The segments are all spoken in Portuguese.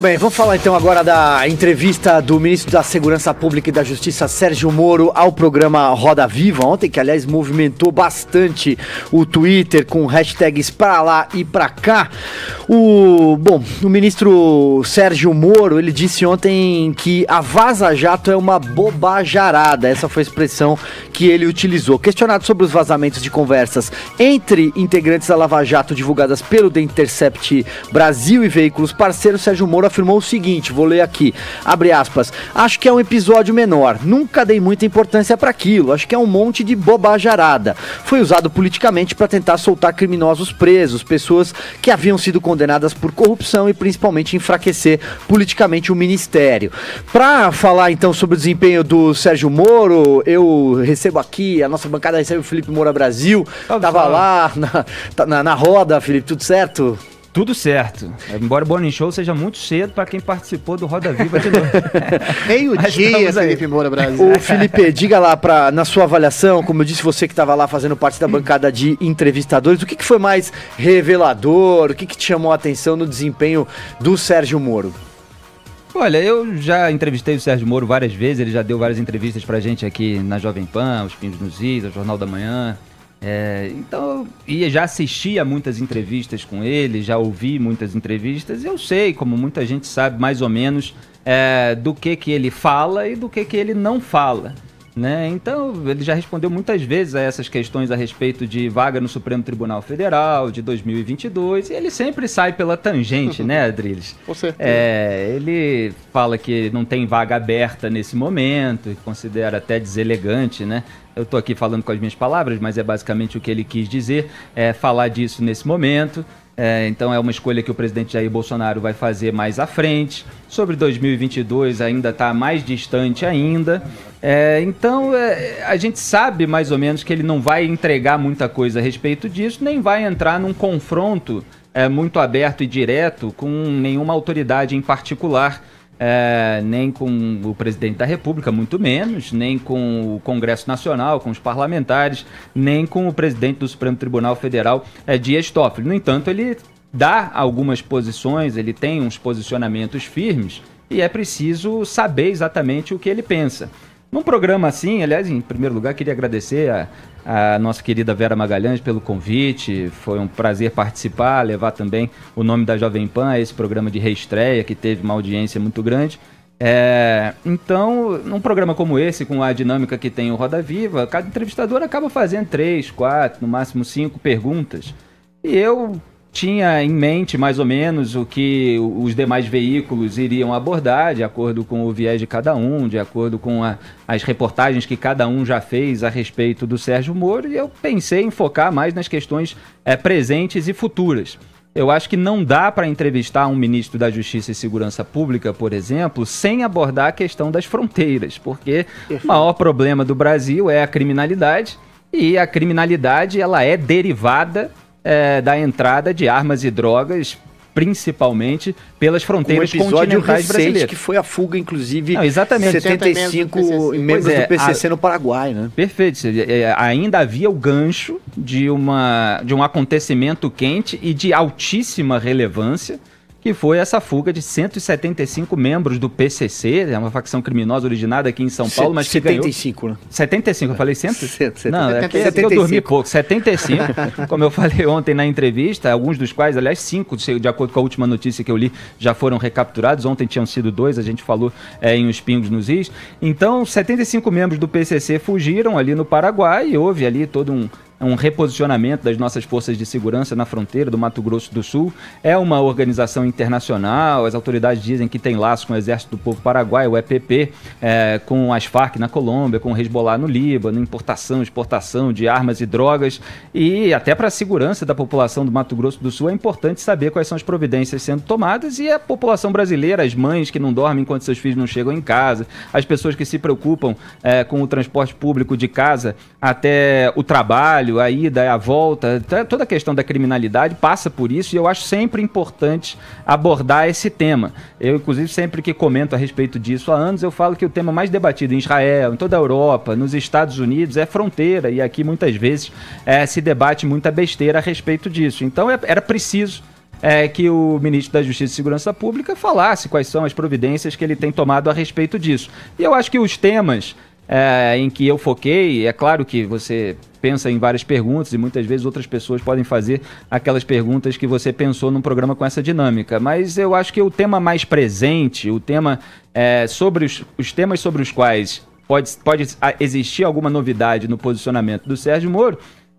Bem, vamos falar então agora da entrevista do ministro da Segurança Pública e da Justiça, Sérgio Moro, ao programa Roda Viva, ontem, que aliás movimentou bastante o Twitter com hashtags pra lá e pra cá. O, bom, o ministro Sérgio Moro, ele disse ontem que a Vaza Jato é uma bobajarada, essa foi a expressão que ele utilizou. Questionado sobre os vazamentos de conversas entre integrantes da Lava Jato divulgadas pelo The Intercept Brasil e veículos parceiros, Sérgio Moro afirmou o seguinte, vou ler aqui, abre aspas, acho que é um episódio menor, nunca dei muita importância para aquilo, acho que é um monte de bobajarada. Foi usado politicamente para tentar soltar criminosos presos, pessoas que haviam sido condenadas por corrupção e principalmente enfraquecer politicamente o ministério. Para falar então sobre o desempenho do Sérgio Moro, eu recebo aqui, a nossa bancada recebe o Felipe Moura Brasil, tava lá na, na, na roda, Felipe, tudo certo? Tudo certo. Embora o in Show seja muito cedo para quem participou do Roda Viva de novo. Meio-dia, Felipe Moura Brasil. O Felipe, diga lá pra, na sua avaliação, como eu disse, você que estava lá fazendo parte da bancada de entrevistadores, o que, que foi mais revelador? O que, que te chamou a atenção no desempenho do Sérgio Moro? Olha, eu já entrevistei o Sérgio Moro várias vezes, ele já deu várias entrevistas a gente aqui na Jovem Pan, os Pingos nos Is, o Jornal da Manhã, é, então, e já assisti a muitas entrevistas com ele, já ouvi muitas entrevistas, eu sei, como muita gente sabe, mais ou menos, é, do que, que ele fala e do que, que ele não fala. Né? Então, ele já respondeu muitas vezes a essas questões a respeito de vaga no Supremo Tribunal Federal de 2022, e ele sempre sai pela tangente, né, Adriles? Com certeza. É, ele fala que não tem vaga aberta nesse momento, e considera até deselegante, né? Eu estou aqui falando com as minhas palavras, mas é basicamente o que ele quis dizer, é falar disso nesse momento. É, então é uma escolha que o presidente Jair Bolsonaro vai fazer mais à frente. Sobre 2022 ainda está mais distante ainda. É, então é, a gente sabe mais ou menos que ele não vai entregar muita coisa a respeito disso, nem vai entrar num confronto é, muito aberto e direto com nenhuma autoridade em particular é, nem com o presidente da República, muito menos, nem com o Congresso Nacional, com os parlamentares, nem com o presidente do Supremo Tribunal Federal, é, Dias Toffoli. No entanto, ele dá algumas posições, ele tem uns posicionamentos firmes e é preciso saber exatamente o que ele pensa. Num programa assim, aliás, em primeiro lugar, queria agradecer a, a nossa querida Vera Magalhães pelo convite. Foi um prazer participar, levar também o nome da Jovem Pan a esse programa de reestreia que teve uma audiência muito grande. É, então, num programa como esse, com a dinâmica que tem o Roda Viva, cada entrevistador acaba fazendo três, quatro, no máximo cinco perguntas. E eu tinha em mente mais ou menos o que os demais veículos iriam abordar, de acordo com o viés de cada um, de acordo com a, as reportagens que cada um já fez a respeito do Sérgio Moro, e eu pensei em focar mais nas questões é, presentes e futuras. Eu acho que não dá para entrevistar um ministro da Justiça e Segurança Pública, por exemplo, sem abordar a questão das fronteiras, porque o maior problema do Brasil é a criminalidade e a criminalidade ela é derivada é, da entrada de armas e drogas principalmente pelas fronteiras um continentais recente, brasileiras. que foi a fuga, inclusive, Não, exatamente. 75 membros do PCC, membros é, do PCC a... no Paraguai, né? Perfeito. É, é, ainda havia o gancho de, uma, de um acontecimento quente e de altíssima relevância, que foi essa fuga de 175 membros do PCC, é uma facção criminosa originada aqui em São Paulo, mas que 75, né? 75, eu falei 100? 100 Não, é que, é que eu dormi pouco. 75, como eu falei ontem na entrevista, alguns dos quais, aliás, cinco, de acordo com a última notícia que eu li, já foram recapturados. Ontem tinham sido dois, a gente falou é, em Os Pingos nos Is. Então, 75 membros do PCC fugiram ali no Paraguai e houve ali todo um é um reposicionamento das nossas forças de segurança na fronteira do Mato Grosso do Sul. É uma organização internacional, as autoridades dizem que tem laço com o Exército do Povo Paraguai, o EPP, é, com as Farc na Colômbia, com o Hezbollah no Líbano, importação, exportação de armas e drogas. E até para a segurança da população do Mato Grosso do Sul é importante saber quais são as providências sendo tomadas e a população brasileira, as mães que não dormem enquanto seus filhos não chegam em casa, as pessoas que se preocupam é, com o transporte público de casa até o trabalho trabalho, a ida, a volta, tá, toda a questão da criminalidade passa por isso e eu acho sempre importante abordar esse tema. Eu, inclusive, sempre que comento a respeito disso há anos, eu falo que o tema mais debatido em Israel, em toda a Europa, nos Estados Unidos é fronteira e aqui muitas vezes é, se debate muita besteira a respeito disso. Então é, era preciso é que o ministro da Justiça e Segurança Pública falasse quais são as providências que ele tem tomado a respeito disso. E eu acho que os temas é, em que eu foquei, é claro que você pensa em várias perguntas e muitas vezes outras pessoas podem fazer aquelas perguntas que você pensou num programa com essa dinâmica. Mas eu acho que o tema mais presente, o tema é, sobre os, os temas sobre os quais pode, pode existir alguma novidade no posicionamento do Sérgio Moro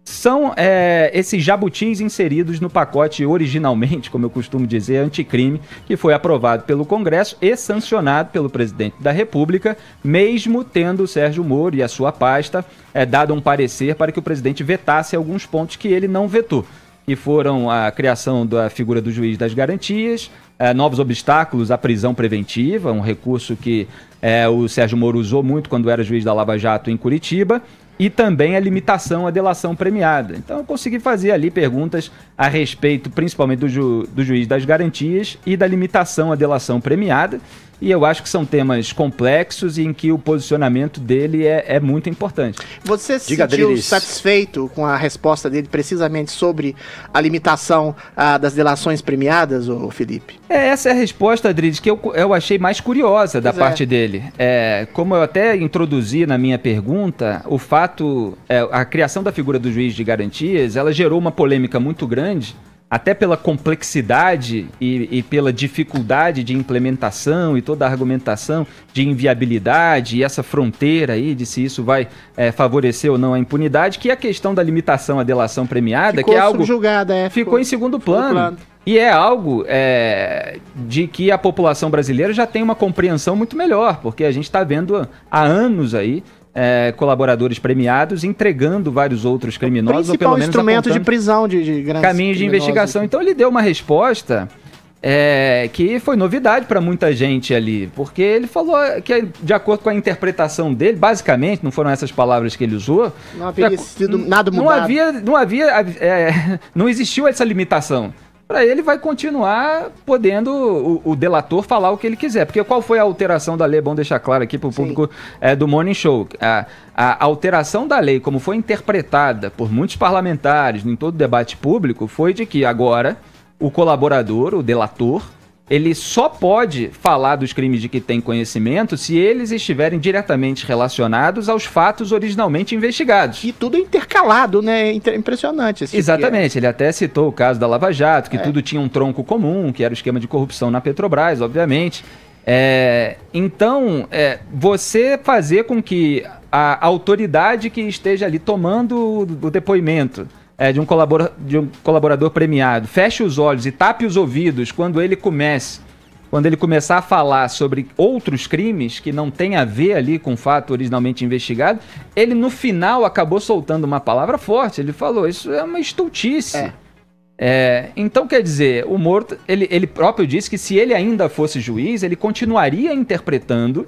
são é, esses jabutins inseridos no pacote originalmente, como eu costumo dizer, anticrime, que foi aprovado pelo Congresso e sancionado pelo presidente da República, mesmo tendo o Sérgio Moro e a sua pasta é, dado um parecer para que o presidente vetasse alguns pontos que ele não vetou que foram a criação da figura do juiz das garantias, é, novos obstáculos à prisão preventiva, um recurso que é, o Sérgio Moro usou muito quando era juiz da Lava Jato em Curitiba, e também a limitação à delação premiada. Então eu consegui fazer ali perguntas a respeito, principalmente do, ju do juiz das garantias e da limitação à delação premiada. E eu acho que são temas complexos e em que o posicionamento dele é, é muito importante. Você se Diga sentiu deles. satisfeito com a resposta dele precisamente sobre a limitação ah, das delações premiadas, ô Felipe? É, essa é a resposta, Adrid, que eu, eu achei mais curiosa da pois é. parte é. dele. É, como eu até introduzi na minha pergunta, o fato, é, a criação da figura do juiz de garantias, ela gerou uma polêmica muito grande até pela complexidade e, e, pela dificuldade de implementação e toda a argumentação de inviabilidade e essa fronteira aí de se isso vai é, favorecer ou não a impunidade, que é a questão da limitação à delação premiada, ficou que é algo. É, ficou, ficou, em segundo plano. plano. E é algo é, de que a população brasileira já tem uma compreensão muito melhor, porque a gente está vendo há anos aí é, colaboradores premiados, entregando vários outros criminosos. O principal ou pelo instrumento menos de prisão de, de grandes caminhos de investigação. Então. então ele deu uma resposta é, que foi novidade para muita gente ali, porque ele falou que, de acordo com a interpretação dele, basicamente, não foram essas palavras que ele usou. Não havia sido nada mudado. Não havia, não havia, é, não existiu essa limitação para ele vai continuar podendo o, o, delator falar o que ele quiser. Porque qual foi a alteração da lei? É bom deixar claro aqui para o público é, do Morning Show. A, a alteração da lei, como foi interpretada por muitos parlamentares em todo o debate público, foi de que agora o colaborador, o delator, ele só pode falar dos crimes de que tem conhecimento se eles estiverem diretamente relacionados aos fatos originalmente investigados. E tudo intercalado, né? Impressionante. Exatamente. É. Ele até citou o caso da Lava Jato, que é. tudo tinha um tronco comum, que era o esquema de corrupção na Petrobras, obviamente. É, então, é, você fazer com que a autoridade que esteja ali tomando o depoimento é, de, um de um colaborador premiado. Feche os olhos e tape os ouvidos quando ele comece. Quando ele começar a falar sobre outros crimes que não tem a ver ali com o fato originalmente investigado, ele no final acabou soltando uma palavra forte. Ele falou: Isso é uma estultice. É. É, então, quer dizer, o morto, ele, ele, próprio disse que se ele ainda fosse juiz, ele continuaria interpretando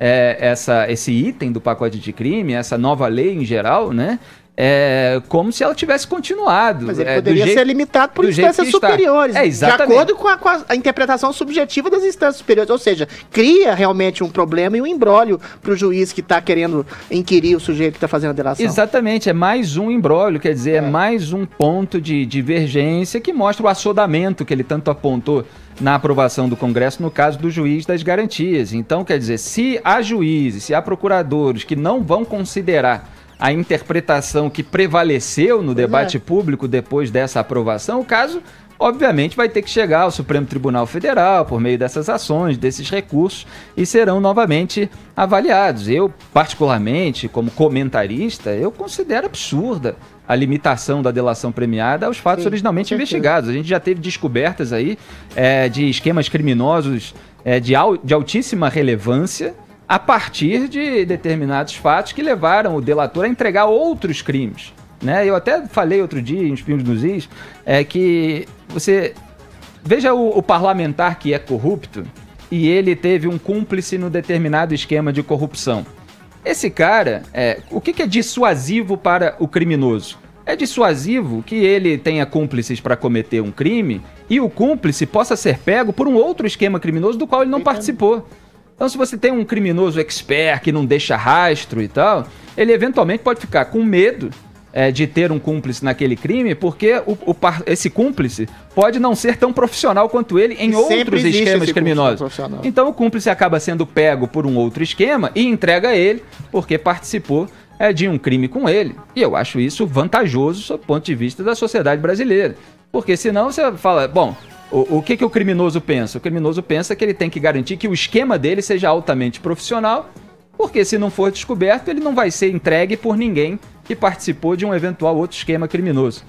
é, essa, esse item do pacote de crime, essa nova lei em geral, né? é, como se ela tivesse continuado. Mas ele é, poderia ser limitado por instâncias superiores. É, de acordo com a, com a, interpretação subjetiva das instâncias superiores. Ou seja, cria realmente um problema e um embrólio para o juiz que está querendo inquirir o sujeito que está fazendo a delação. Exatamente, é mais um embrólio, quer dizer, é, é, mais um ponto de divergência que mostra o assodamento que ele tanto apontou na aprovação do Congresso no caso do juiz das garantias. Então, quer dizer, se há juízes, se há procuradores que não vão considerar a interpretação que prevaleceu no pois debate é. público depois dessa aprovação, o caso obviamente vai ter que chegar ao Supremo Tribunal Federal por meio dessas ações, desses recursos e serão novamente avaliados. Eu, particularmente, como comentarista, eu considero absurda a limitação da delação premiada aos fatos Sim, originalmente investigados. A gente já teve descobertas aí é, de esquemas criminosos é, de, al de altíssima relevância a partir de determinados fatos que levaram o delator a entregar outros crimes. Né? Eu até falei outro dia em Espinhos dos Is é que você veja o, o parlamentar que é corrupto e ele teve um cúmplice no determinado esquema de corrupção. Esse cara, é, o que, que é dissuasivo para o criminoso? É dissuasivo que ele tenha cúmplices para cometer um crime e o cúmplice possa ser pego por um outro esquema criminoso do qual ele não participou. Então, se você tem um criminoso expert que não deixa rastro e tal, ele eventualmente pode ficar com medo é, de ter um cúmplice naquele crime, porque o, o, esse cúmplice pode não ser tão profissional quanto ele em outros esquemas criminosos. Então o cúmplice acaba sendo pego por um outro esquema e entrega ele porque participou é, de um crime com ele. E eu acho isso vantajoso do ponto de vista da sociedade brasileira. Porque senão você fala, bom, o, o que, que o criminoso pensa? O criminoso pensa que ele tem que garantir que o esquema dele seja altamente profissional, porque se não for descoberto, ele não vai ser entregue por ninguém que participou de um eventual outro esquema criminoso.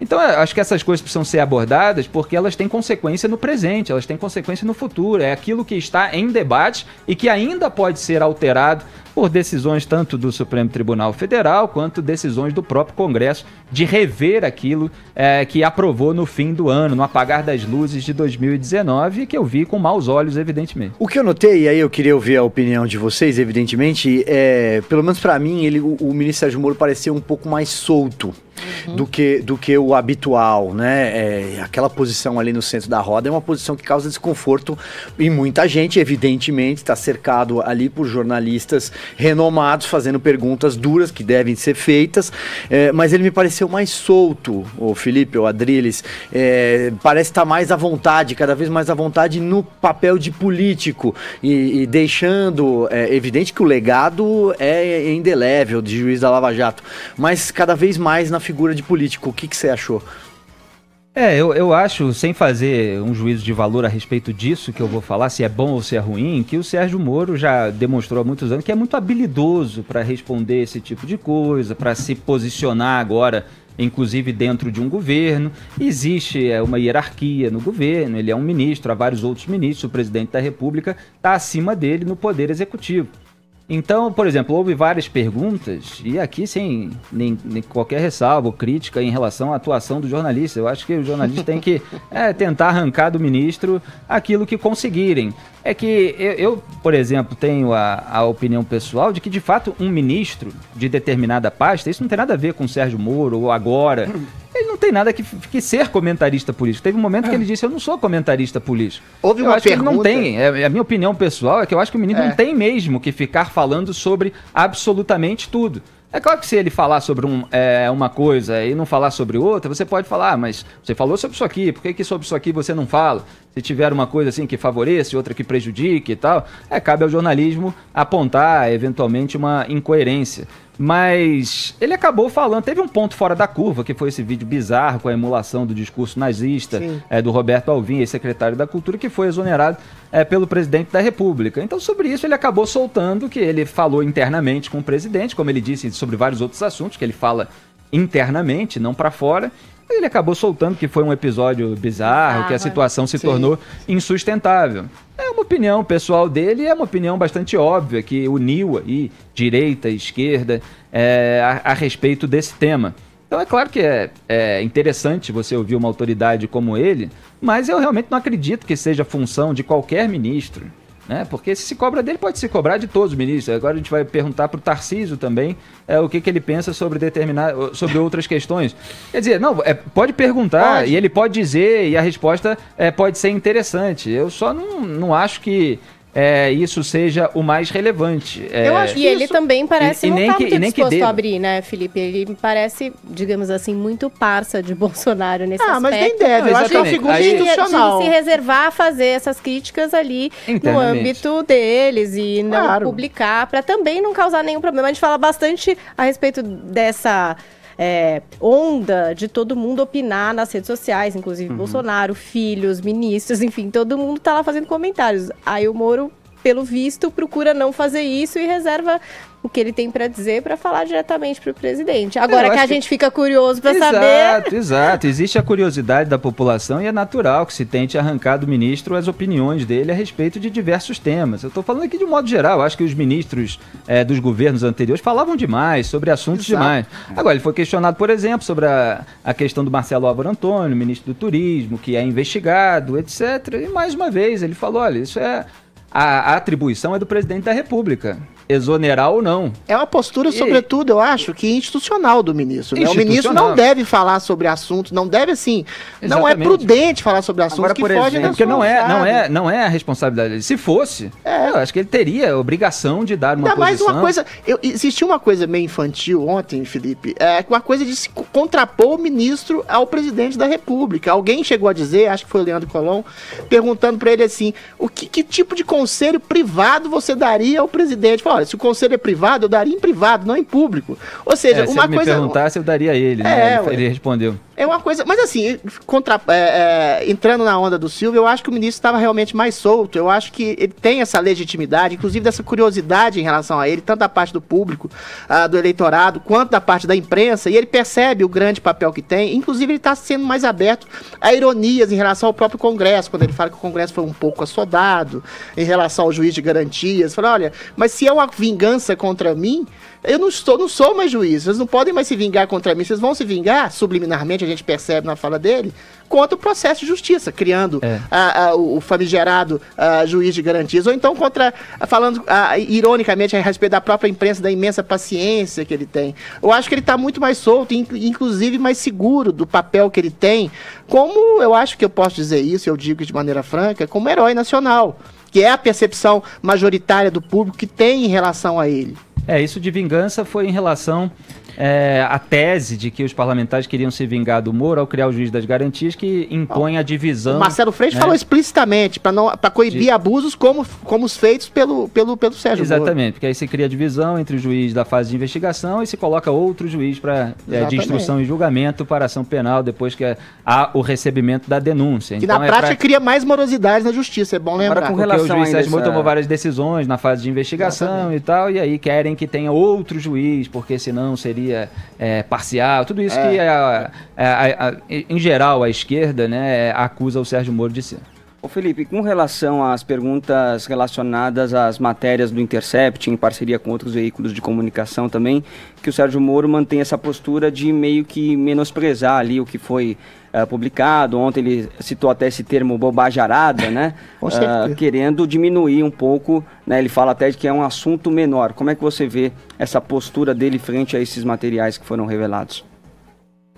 Então, é, acho que essas coisas precisam ser abordadas porque elas têm consequência no presente, elas têm consequência no futuro. É aquilo que está em debate e que ainda pode ser alterado por decisões tanto do Supremo Tribunal Federal quanto decisões do próprio Congresso de rever aquilo é, que aprovou no fim do ano, no apagar das luzes de 2019, que eu vi com maus olhos, evidentemente. O que eu notei, e aí eu queria ouvir a opinião de vocês, evidentemente, é, pelo menos para mim, ele, o, o ministro Sérgio Moro pareceu um pouco mais solto Uhum. do, que, do que o habitual, né? É, aquela posição ali no centro da roda é uma posição que causa desconforto em muita gente, evidentemente, está cercado ali por jornalistas renomados fazendo perguntas duras que devem ser feitas, é, mas ele me pareceu pareceu mais solto, o Felipe, o Adriles. É, parece estar tá mais à vontade, cada vez mais à vontade no papel de político e, e deixando é, evidente que o legado é indelével de juiz da Lava Jato, mas cada vez mais na figura de político. O que, que você achou? É, eu, eu acho, sem fazer um juízo de valor a respeito disso que eu vou falar, se é bom ou se é ruim, que o Sérgio Moro já demonstrou há muitos anos que é muito habilidoso para responder esse tipo de coisa, para se posicionar agora inclusive dentro de um governo. Existe é, uma hierarquia no governo, ele é um ministro, há vários outros ministros, o presidente da República está acima dele no poder executivo. Então, por exemplo, houve várias perguntas, e aqui sem nem, nem qualquer ressalvo, crítica em relação à atuação do jornalista. Eu acho que o jornalista tem que é, tentar arrancar do ministro aquilo que conseguirem. É que eu, eu por exemplo, tenho a, a, opinião pessoal de que, de fato, um ministro de determinada pasta, isso não tem nada a ver com Sérgio Moro ou agora, ele não tem nada que, que ser comentarista político. Teve um momento é. que ele disse: Eu não sou comentarista político. Houve eu uma acho pergunta. Que ele não tem. É, é, a minha opinião pessoal é que eu acho que o menino é. não tem mesmo que ficar falando sobre absolutamente tudo. É claro que se ele falar sobre um, é, uma coisa e não falar sobre outra, você pode falar, ah, mas você falou sobre isso aqui, por que, que sobre isso aqui você não fala? se tiver uma coisa assim que favoreça, outra que prejudique e tal, é, cabe ao jornalismo apontar eventualmente uma incoerência. Mas ele acabou falando, teve um ponto fora da curva, que foi esse vídeo bizarro com a emulação do discurso nazista é, do Roberto Alvim, ex-secretário da Cultura, que foi exonerado é, pelo presidente da República. Então, sobre isso, ele acabou soltando que ele falou internamente com o presidente, como ele disse sobre vários outros assuntos, que ele fala internamente, não para fora. Ele acabou soltando que foi um episódio bizarro, ah, que a ah, situação se sim. tornou insustentável. É uma opinião pessoal dele, é uma opinião bastante óbvia, que uniu aí direita e esquerda é, a, a, respeito desse tema. Então é claro que é, é interessante você ouvir uma autoridade como ele, mas eu realmente não acredito que seja função de qualquer ministro né? Porque se se cobra dele, pode se cobrar de todos os ministros. Agora a gente vai perguntar para o Tarcísio também é, o que, que ele pensa sobre determinar, sobre outras questões. Quer dizer, não, é, pode perguntar pode. e ele pode dizer e a resposta é, pode ser interessante. Eu só não, não acho que é, isso seja o mais relevante. É... Eu acho que e isso... ele também parece e, não estar tá muito disposto a abrir, né, Felipe? Ele parece, digamos assim, muito parça de Bolsonaro nesse ah, aspecto. Ah, mas nem deve. eu acho que é uma figura Aí... institucional. De se reservar a fazer essas críticas ali no âmbito deles e não claro. publicar, para também não causar nenhum problema. A gente fala bastante a respeito dessa é, onda de todo mundo opinar nas redes sociais, inclusive uhum. Bolsonaro, filhos, ministros, enfim, todo mundo tá lá fazendo comentários. Aí o Moro pelo visto, procura não fazer isso e reserva o que ele tem para dizer para falar diretamente para o presidente. Agora que a gente fica curioso para saber. Exato, exato. Existe a curiosidade da população e é natural que se tente arrancar do ministro as opiniões dele a respeito de diversos temas. Eu estou falando aqui de um modo geral. acho que os ministros é, dos governos anteriores falavam demais sobre assuntos exato. demais. Agora, ele foi questionado, por exemplo, sobre a, a questão do Marcelo Álvaro Antônio, ministro do Turismo, que é investigado, etc. E mais uma vez ele falou: olha, isso é. a, a atribuição é do presidente da República exonerar ou não. É uma postura, sobretudo, eu acho, que institucional do ministro. Institucional. Né? O ministro não deve falar sobre assuntos, não deve, assim, Exatamente. não é prudente falar sobre assuntos Agora, que por fogem Porque não é, não, é, não é a responsabilidade dele. Se fosse, é. eu acho que ele teria a obrigação de dar uma Ainda posição. mais uma coisa, eu, existiu uma coisa meio infantil ontem, Felipe, é uma coisa de se contrapor o ministro ao presidente da república. Alguém chegou a dizer, acho que foi o Leandro Colom, perguntando para ele assim, o que, que, tipo de conselho privado você daria ao presidente? Falou, se o conselho é privado, eu daria em privado, não em público. Ou seja, é, uma se coisa. Se perguntasse, eu daria a ele, né? é, né? Ele, ele respondeu. É uma coisa. Mas assim, contra, é, é, entrando na onda do Silvio, eu acho que o ministro estava realmente mais solto. Eu acho que ele tem essa legitimidade, inclusive dessa curiosidade em relação a ele, tanto da parte do público, ah, do eleitorado, quanto da parte da imprensa. E ele percebe o grande papel que tem. Inclusive, ele está sendo mais aberto a ironias em relação ao próprio Congresso, quando ele fala que o Congresso foi um pouco assodado, em relação ao juiz de garantias. Fala, olha, mas se é uma vingança contra mim, eu não, estou, não sou mais juiz. Vocês não podem mais se vingar contra mim. Vocês vão se vingar, subliminarmente, a gente percebe na fala dele, contra o processo de justiça, criando é. a, a, o famigerado a, juiz de garantias. Ou então contra, falando ironicamente a respeito da própria imprensa, da imensa paciência que ele tem. Eu acho que ele está muito mais solto, inclusive mais seguro do papel que ele tem, como eu acho que eu posso dizer isso, eu digo de maneira franca, como herói nacional que é a percepção majoritária do público que tem em relação a ele. É, isso de vingança foi em relação é, a tese de que os parlamentares queriam se vingar do Moro ao criar o juiz das garantias que impõe a divisão. O Marcelo Freixo né? falou explicitamente para coibir de... abusos como, como os feitos pelo, pelo, pelo Sérgio Exatamente, Moro. porque aí se cria a divisão entre o juiz da fase de investigação e se coloca outro juiz para é, de instrução e julgamento para ação penal depois que há o recebimento da denúncia. Que então, na é prática pra... cria mais morosidade na justiça, é bom lembrar. Agora, com relação porque o juiz Sérgio Moro tomou é. várias decisões na fase de investigação Exatamente. e tal, e aí querem que tenha outro juiz, porque senão seria democracia é, parcial, tudo isso é. que, a, a, a, em geral, a esquerda né, acusa o Sérgio Moro de ser. Ô Felipe, com relação às perguntas relacionadas às matérias do Intercept, em parceria com outros veículos de comunicação também, que o Sérgio Moro mantém essa postura de meio que menosprezar ali o que foi uh, publicado. Ontem ele citou até esse termo bobajarada, né? com certeza. Uh, querendo diminuir um pouco, né? Ele fala até de que é um assunto menor. Como é que você vê essa postura dele frente a esses materiais que foram revelados?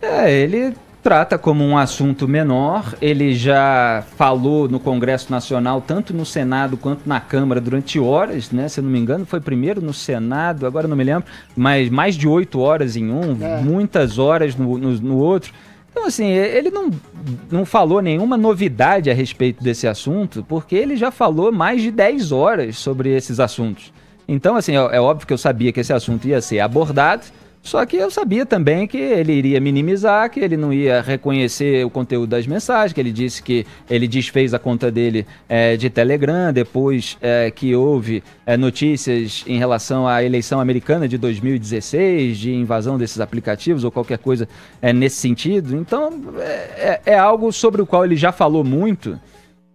É, ele trata como um assunto menor. Ele já falou no Congresso Nacional, tanto no Senado quanto na Câmara, durante horas, né? Se eu não me engano, foi primeiro no Senado, agora não me lembro, mas mais de oito horas em um, é. muitas horas no, no, no outro. Então, assim, ele não, não falou nenhuma novidade a respeito desse assunto, porque ele já falou mais de 10 horas sobre esses assuntos. Então, assim, é, é óbvio que eu sabia que esse assunto ia ser abordado só que eu sabia também que ele iria minimizar, que ele não ia reconhecer o conteúdo das mensagens, que ele disse que ele desfez a conta dele é, de Telegram depois é, que houve é, notícias em relação à eleição americana de 2016, de invasão desses aplicativos ou qualquer coisa é, nesse sentido. Então é, é, é algo sobre o qual ele já falou muito.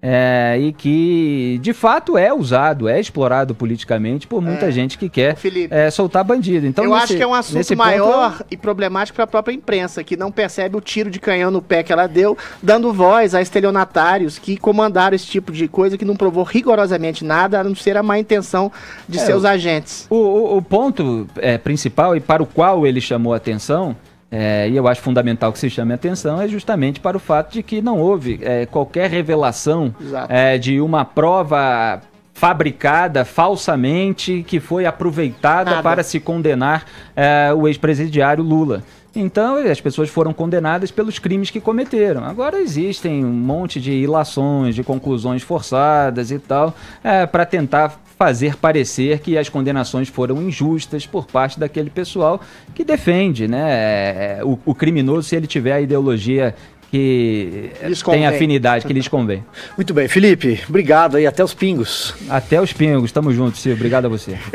É, e que de fato é usado, é explorado politicamente por muita é. gente que quer Felipe, é, soltar bandido. Então, eu nesse, acho que é um assunto maior ponto... e problemático para a própria imprensa, que não percebe o tiro de canhão no pé que ela deu, dando voz a estelionatários que comandaram esse tipo de coisa que não provou rigorosamente nada, a não ser a má intenção de é, seus agentes. O, o, o ponto é, principal e para o qual ele chamou atenção é, e eu acho fundamental que se chame a atenção é justamente para o fato de que não houve é, qualquer revelação é, de uma prova fabricada falsamente que foi aproveitada Nada. para se condenar é, o ex-presidiário Lula. Então, as pessoas foram condenadas pelos crimes que cometeram. Agora existem um monte de ilações, de conclusões forçadas e tal, é, para tentar fazer parecer que as condenações foram injustas por parte daquele pessoal que defende, né? É, é, o, o criminoso, se ele tiver a ideologia que tem afinidade que lhes convém. Muito bem, Felipe, obrigado aí, até os pingos. Até os pingos, tamo junto, Silvio, obrigado a você.